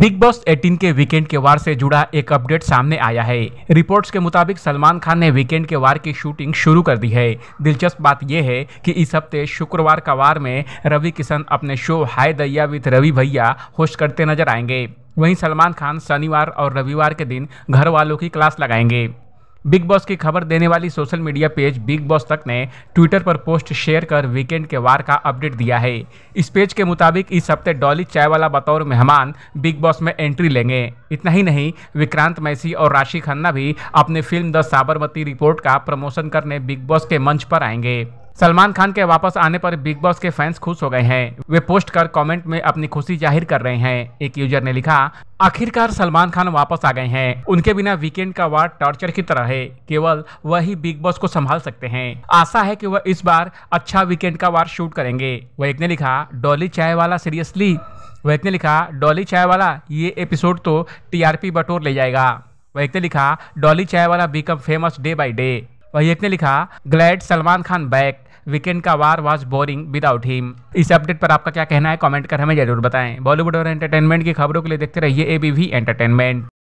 big boss 18 के weekend के वार से जुड़ा एक अपडेट सामने आया है रिपोर्ट्स के मुताबिक सलमान खान ने वीकेंड के वार की शूटिंग शुरू कर दी है दिलचस्प बात यह है कि इस हफ्ते शुक्रवार का वार में रवि किशन अपने शो हाय दैया विद रवि भैया होस्ट करते नजर आएंगे वहीं सलमान खान शनिवार और रविवार के दिन घर वालों की क्लास लगाएंगे बिग बॉस की खबर देने वाली social media page Bigg Boss तक ने ट्विटर पर पोस्ट शेयर कर वीकेंड के वार का अपडेट दिया है इस पेज के मुताबिक इस हफ्ते डॉली चायवाला बतौर मेहमान बिग बॉस में एंट्री लेंगे इतना ही नहीं विक्रांत मैसी और राशि खन्ना भी अपने फिल्म द साबरमती रिपोर्ट का प्रमोशन करने बिग बॉस के मंच पर आएंगे सलमान खान के वापस आने पर बिग बॉस के फैंस खुश हो गए हैं वे पोस्ट कर कमेंट में अपनी खुशी जाहिर कर रहे हैं एक यूजर ने लिखा आखिरकार सलमान खान वापस आ गए हैं उनके बिना वीकेंड का वार टॉर्चर की तरह है केवल वही बिग बॉस को संभाल सकते हैं आशा है कि वह इस बार अच्छा वीकेंड का वार शूट करेंगे वह एक ने लिखा डॉली चाय वाला सीरियसली वह एक ने लिखा डॉली चाय वाला ये एपिसोड तो टीआरपी बटोर ले जाएगा वह एक ने लिखा Dolly chai wala become famous day by day वही एक ने लिखा glad Salman Khan back weekend ka Vaar was boring without him इस अपडेट पर आपका क्या कहना है कमेंट कर हमें जरूर बताएं बॉलीवुड और एंटरटेनमेंट की खबरों के लिए देखते रहिए एबीवी एंटरटेनमेंट